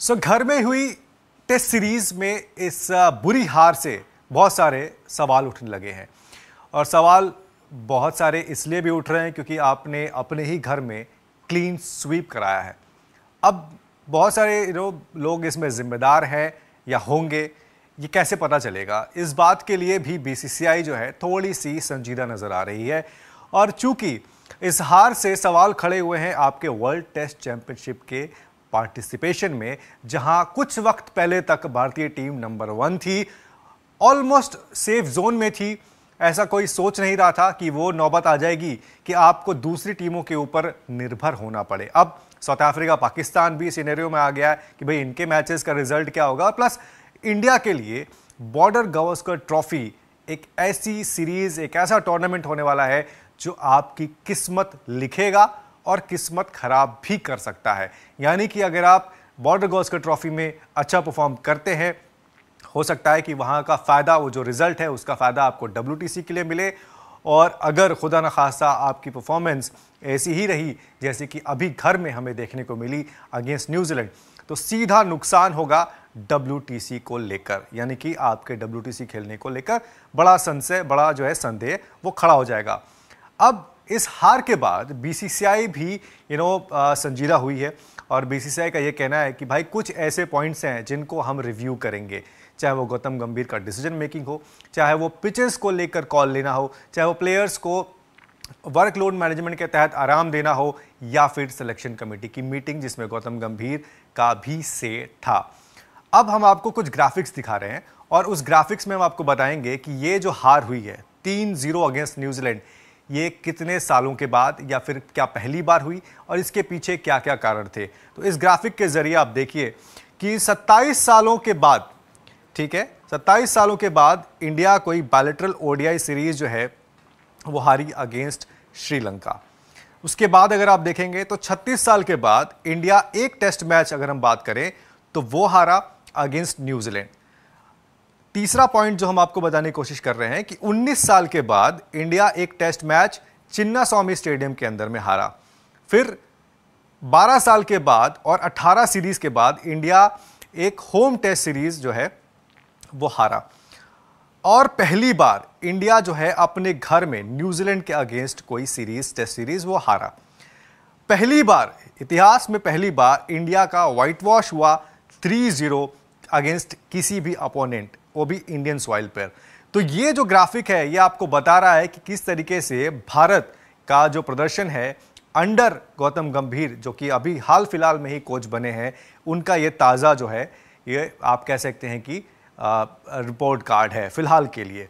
सो so, घर में हुई टेस्ट सीरीज़ में इस uh, बुरी हार से बहुत सारे सवाल उठने लगे हैं और सवाल बहुत सारे इसलिए भी उठ रहे हैं क्योंकि आपने अपने ही घर में क्लीन स्वीप कराया है अब बहुत सारे लोग इसमें ज़िम्मेदार हैं या होंगे ये कैसे पता चलेगा इस बात के लिए भी बीसीसीआई जो है थोड़ी सी संजीदा नज़र आ रही है और चूंकि इस हार से सवाल खड़े हुए हैं आपके वर्ल्ड टेस्ट चैंपियनशिप के पार्टिसिपेशन में जहां कुछ वक्त पहले तक भारतीय टीम नंबर वन थी ऑलमोस्ट सेफ जोन में थी ऐसा कोई सोच नहीं रहा था कि वो नौबत आ जाएगी कि आपको दूसरी टीमों के ऊपर निर्भर होना पड़े अब साउथ अफ्रीका पाकिस्तान भी सिनेरियो में आ गया है कि भाई इनके मैचेस का रिजल्ट क्या होगा प्लस इंडिया के लिए बॉर्डर गवस्कर ट्रॉफी एक ऐसी सीरीज एक ऐसा टूर्नामेंट होने वाला है जो आपकी किस्मत लिखेगा और किस्मत खराब भी कर सकता है यानी कि अगर आप बॉर्डर के ट्रॉफी में अच्छा परफॉर्म करते हैं हो सकता है कि वहाँ का फ़ायदा वो जो रिज़ल्ट है उसका फ़ायदा आपको डब्ल्यू के लिए मिले और अगर खुदा न खासा आपकी परफॉर्मेंस ऐसी ही रही जैसे कि अभी घर में हमें देखने को मिली अगेंस्ट न्यूजीलैंड तो सीधा नुकसान होगा डब्ल्यू को लेकर यानी कि आपके डब्ल्यू खेलने को लेकर बड़ा संशय बड़ा जो है संदेह वो खड़ा हो जाएगा अब इस हार के बाद बीसीसीआई भी यू नो संजीदा हुई है और बीसीसीआई का ये कहना है कि भाई कुछ ऐसे पॉइंट्स हैं जिनको हम रिव्यू करेंगे चाहे वो गौतम गंभीर का डिसीजन मेकिंग हो चाहे वो पिचेस को लेकर कॉल लेना हो चाहे वो प्लेयर्स को वर्कलोड मैनेजमेंट के तहत आराम देना हो या फिर सिलेक्शन कमेटी की मीटिंग जिसमें गौतम गंभीर का भी से था अब हम आपको कुछ ग्राफिक्स दिखा रहे हैं और उस ग्राफिक्स में हम आपको बताएंगे कि ये जो हार हुई है तीन जीरो अगेंस्ट न्यूजीलैंड ये कितने सालों के बाद या फिर क्या पहली बार हुई और इसके पीछे क्या क्या कारण थे तो इस ग्राफिक के ज़रिए आप देखिए कि 27 सालों के बाद ठीक है 27 सालों के बाद इंडिया कोई बायलेटरल ओडीआई सीरीज़ जो है वो हारी अगेंस्ट श्रीलंका उसके बाद अगर आप देखेंगे तो 36 साल के बाद इंडिया एक टेस्ट मैच अगर हम बात करें तो वो हारा अगेंस्ट न्यूजीलैंड तीसरा पॉइंट जो हम आपको बताने की कोशिश कर रहे हैं कि 19 साल के बाद इंडिया एक test match Chinnaswamy stadium के अंदर में हारा फिर 12 साल के बाद और 18 सीरीज के बाद इंडिया एक होम टेस्ट सीरीज जो है वो हारा और पहली बार इंडिया जो है अपने घर में न्यूजीलैंड के अगेंस्ट कोई सीरीज टेस्ट सीरीज वो हारा पहली बार इतिहास में पहली बार इंडिया का वाइट वॉश हुआ थ्री जीरो अगेंस्ट किसी भी अपोनेंट वो भी इंडियन सॉइल पर तो ये जो ग्राफिक है ये आपको बता रहा है कि किस तरीके से भारत का जो प्रदर्शन है अंडर गौतम गंभीर जो कि अभी हाल फिलहाल में ही कोच बने हैं उनका ये ताज़ा जो है ये आप कह सकते हैं कि आ, रिपोर्ट कार्ड है फिलहाल के लिए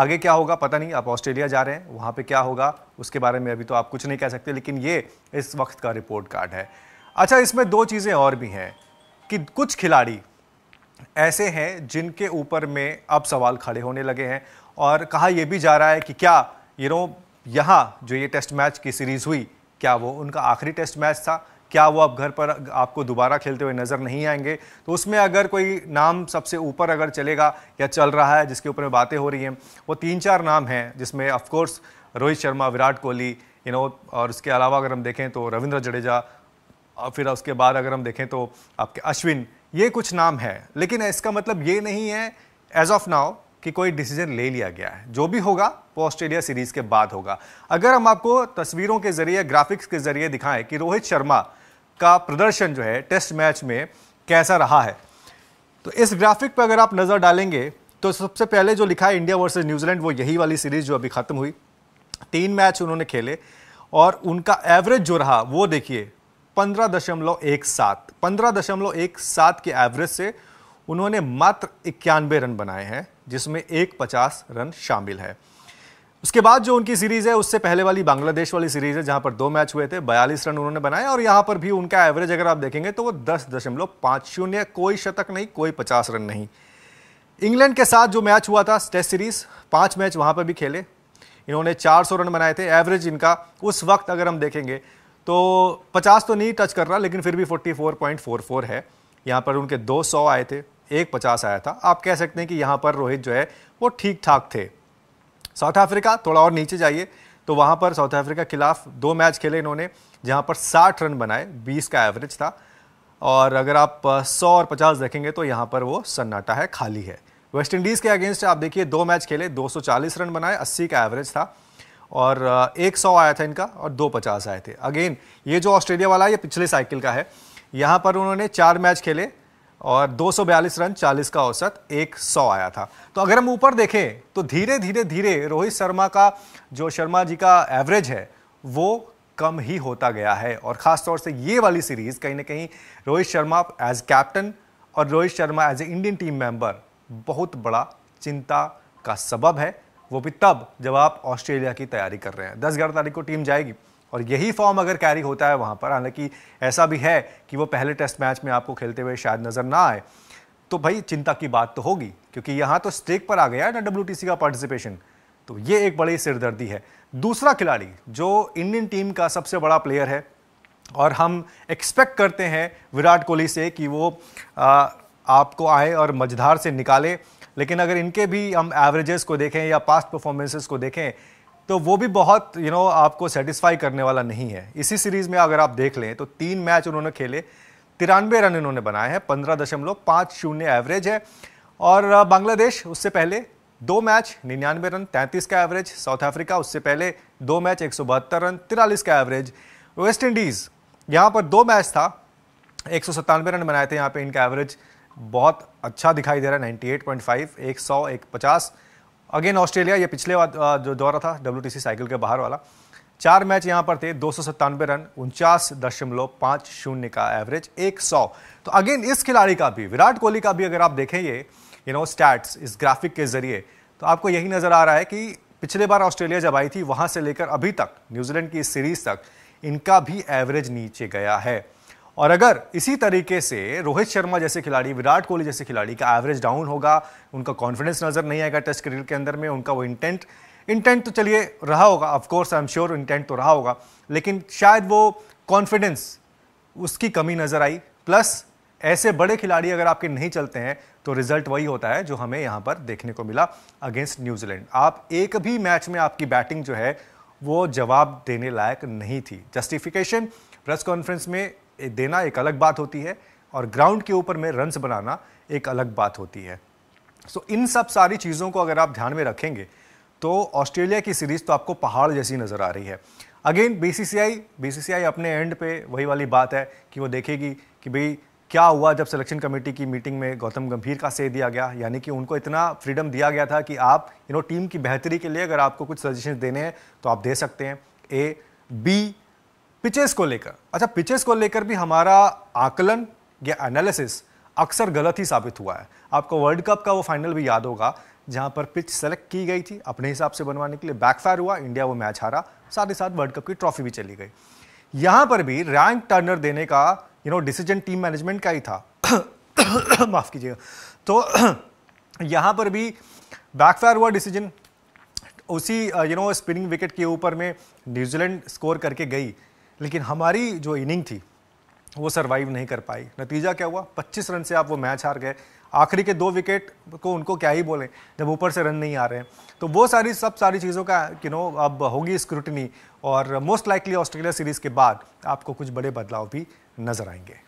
आगे क्या होगा पता नहीं आप ऑस्ट्रेलिया जा रहे हैं वहाँ पे क्या होगा उसके बारे में अभी तो आप कुछ नहीं कह सकते लेकिन ये इस वक्त का रिपोर्ट कार्ड है अच्छा इसमें दो चीज़ें और भी हैं कि कुछ खिलाड़ी ऐसे हैं जिनके ऊपर में अब सवाल खड़े होने लगे हैं और कहा यह भी जा रहा है कि क्या यू नो यहाँ जो ये टेस्ट मैच की सीरीज़ हुई क्या वो उनका आखिरी टेस्ट मैच था क्या वो अब घर पर आपको दोबारा खेलते हुए नज़र नहीं आएंगे तो उसमें अगर कोई नाम सबसे ऊपर अगर चलेगा या चल रहा है जिसके ऊपर में बातें हो रही हैं वो तीन चार नाम हैं जिसमें of course Rohit Sharma Virat Kohli you know और उसके अलावा अगर हम देखें तो रविंद्र जडेजा और फिर उसके बाद अगर हम देखें तो आपके अश्विन ये कुछ नाम है लेकिन इसका मतलब ये नहीं है एज ऑफ नाउ कि कोई डिसीजन ले लिया गया है जो भी होगा वो ऑस्ट्रेलिया सीरीज़ के बाद होगा अगर हम आपको तस्वीरों के ज़रिए ग्राफिक्स के ज़रिए दिखाएं कि रोहित शर्मा का प्रदर्शन जो है टेस्ट मैच में कैसा रहा है तो इस ग्राफिक पर अगर आप नज़र डालेंगे तो सबसे पहले जो लिखा है इंडिया वर्सेज न्यूजीलैंड वो यही वाली सीरीज़ जो अभी ख़त्म हुई तीन मैच उन्होंने खेले और उनका एवरेज जो रहा वो देखिए पंद्रह दशमलव एक सात पंद्रह दशमलव एक सात के एवरेज से उन्होंने मात्र इक्यानवे रन बनाए हैं जिसमें एक पचास रन शामिल है उसके बाद जो उनकी सीरीज़ है उससे पहले वाली बांग्लादेश वाली सीरीज़ है जहां पर दो मैच हुए थे बयालीस रन उन्होंने बनाए और यहां पर भी उनका एवरेज अगर आप देखेंगे तो वो दस दशमलव पांच शून्य कोई शतक नहीं कोई पचास रन नहीं इंग्लैंड के साथ जो मैच हुआ था टेस्ट सीरीज़ पांच मैच वहां पर भी खेले इन्होंने 400 रन बनाए थे एवरेज इनका उस वक्त अगर हम देखेंगे तो 50 तो नहीं टच कर रहा लेकिन फिर भी 44.44 है यहाँ पर उनके 200 आए थे एक पचास आया था आप कह सकते हैं कि यहाँ पर रोहित जो है वो ठीक ठाक थे साउथ अफ्रीका थोड़ा और नीचे जाइए तो वहाँ पर साउथ अफ्रीका के खिलाफ दो मैच खेले इन्होंने जहाँ पर 60 रन बनाए 20 का एवरेज था और अगर आप 100 और 50 देखेंगे तो यहाँ पर वो सन्नाटा है खाली है वेस्ट इंडीज़ के अगेंस्ट आप देखिए दो मैच खेले 240 रन बनाए 80 का एवरेज था और एक सौ आया था इनका और दो पचास आए थे अगेन ये जो ऑस्ट्रेलिया वाला है ये पिछले साइकिल का है यहाँ पर उन्होंने चार मैच खेले और 242 रन 40 का औसत 100 आया था तो अगर हम ऊपर देखें तो धीरे धीरे धीरे रोहित शर्मा का जो शर्मा जी का एवरेज है वो कम ही होता गया है और ख़ासतौर से ये वाली सीरीज़ कहीं ना कहीं रोहित शर्मा एज कैप्टन और Rohit Sharma as a Indian team member बहुत बड़ा चिंता का सबब है वो भी तब जब आप ऑस्ट्रेलिया की तैयारी कर रहे हैं दस ग्यारह तारीख को टीम जाएगी और यही फॉर्म अगर कैरी होता है वहाँ पर हालांकि ऐसा भी है कि वो पहले टेस्ट मैच में आपको खेलते हुए शायद नज़र ना आए तो भाई चिंता की बात तो होगी क्योंकि यहाँ तो स्टेक पर आ गया है ना डब्ल्यू का पार्टिसिपेशन तो ये एक बड़ी सिरदर्दी है दूसरा खिलाड़ी जो इंडियन टीम का सबसे बड़ा प्लेयर है और हम एक्सपेक्ट करते हैं विराट कोहली से कि वो आ, आपको आए और मझधार से निकाले लेकिन अगर इनके भी हम एवरेजेस को देखें या पास्ट परफॉर्मेंसेस को देखें तो वो भी बहुत यू you नो know, आपको सेटिस्फाई करने वाला नहीं है इसी सीरीज़ में अगर आप देख लें तो तीन मैच उन्होंने खेले तिरानवे रन इन्होंने बनाए हैं पंद्रह दशमलव पाँच शून्य एवरेज है और uh, बांग्लादेश उससे पहले दो मैच निन्यानवे रन तैंतीस का एवरेज साउथ अफ्रीका उससे पहले दो मैच एक रन तिरालीस का एवरेज वेस्ट इंडीज़ यहाँ पर दो मैच था एक रन बनाए थे यहाँ पे इनका एवरेज बहुत अच्छा दिखाई दे रहा है 98.5 एक सौ एक पचास अगेन ऑस्ट्रेलिया ये पिछले जो दौरा था डब्ल्यू साइकिल के बाहर वाला चार मैच यहाँ पर थे दो रन उनचास दशमलव पाँच शून्य का एवरेज एक सौ तो अगेन इस खिलाड़ी का भी विराट कोहली का भी अगर आप देखें ये यू नो स्टैट्स इस ग्राफिक के जरिए तो आपको यही नज़र आ रहा है कि पिछले बार ऑस्ट्रेलिया जब आई थी वहाँ से लेकर अभी तक न्यूजीलैंड की इस सीरीज़ तक इनका भी एवरेज नीचे गया है और अगर इसी तरीके से रोहित शर्मा जैसे खिलाड़ी विराट कोहली जैसे खिलाड़ी का एवरेज डाउन होगा उनका कॉन्फिडेंस नज़र नहीं आएगा टेस्ट क्रिकेट के अंदर में उनका वो इंटेंट इंटेंट तो चलिए रहा होगा of course I am sure intent तो रहा होगा लेकिन शायद वो कॉन्फिडेंस उसकी कमी नज़र आई प्लस ऐसे बड़े खिलाड़ी अगर आपके नहीं चलते हैं तो रिजल्ट वही होता है जो हमें यहाँ पर देखने को मिला अगेंस्ट न्यूजीलैंड आप एक भी मैच में आपकी बैटिंग जो है वो जवाब देने लायक नहीं थी जस्टिफिकेशन प्रेस कॉन्फ्रेंस में देना एक अलग बात होती है और ग्राउंड के ऊपर में रन्स बनाना एक अलग बात होती है सो इन सब सारी चीज़ों को अगर आप ध्यान में रखेंगे तो ऑस्ट्रेलिया की सीरीज़ तो आपको पहाड़ जैसी नज़र आ रही है अगेन बीसीसीआई बीसीसीआई अपने एंड पे वही वाली बात है कि वो देखेगी कि भाई क्या हुआ जब सिलेक्शन कमेटी की मीटिंग में गौतम गंभीर का से दिया गया यानी कि उनको इतना फ्रीडम दिया गया था कि आप यू नो टीम की बेहतरी के लिए अगर आपको कुछ सजेशन देने हैं तो आप दे सकते हैं ए बी पिचेस को लेकर अच्छा पिचेस को लेकर भी हमारा आकलन या एनालिसिस अक्सर गलत ही साबित हुआ है आपको वर्ल्ड कप का वो फाइनल भी याद होगा जहां पर पिच सेलेक्ट की गई थी अपने हिसाब से बनवाने के लिए बैकफायर हुआ इंडिया वो मैच हारा साथ ही साथ वर्ल्ड कप की ट्रॉफी भी चली गई यहाँ पर भी रैंक टर्नर देने का you know decision team management का ही था माफ़ कीजिएगा तो यहाँ पर भी बैकफायर हुआ डिसीजन उसी यू नो स्पिनिंग विकेट के ऊपर में न्यूजीलैंड स्कोर करके गई लेकिन हमारी जो इनिंग थी वो सर्वाइव नहीं कर पाई नतीजा क्या हुआ 25 रन से आप वो मैच हार गए आखिरी के दो विकेट को उनको क्या ही बोलें जब ऊपर से रन नहीं आ रहे हैं तो वो सारी सब सारी चीज़ों का यू नो अब होगी स्क्रूटनी और मोस्ट लाइकली ऑस्ट्रेलिया सीरीज़ के बाद आपको कुछ बड़े बदलाव भी नज़र आएंगे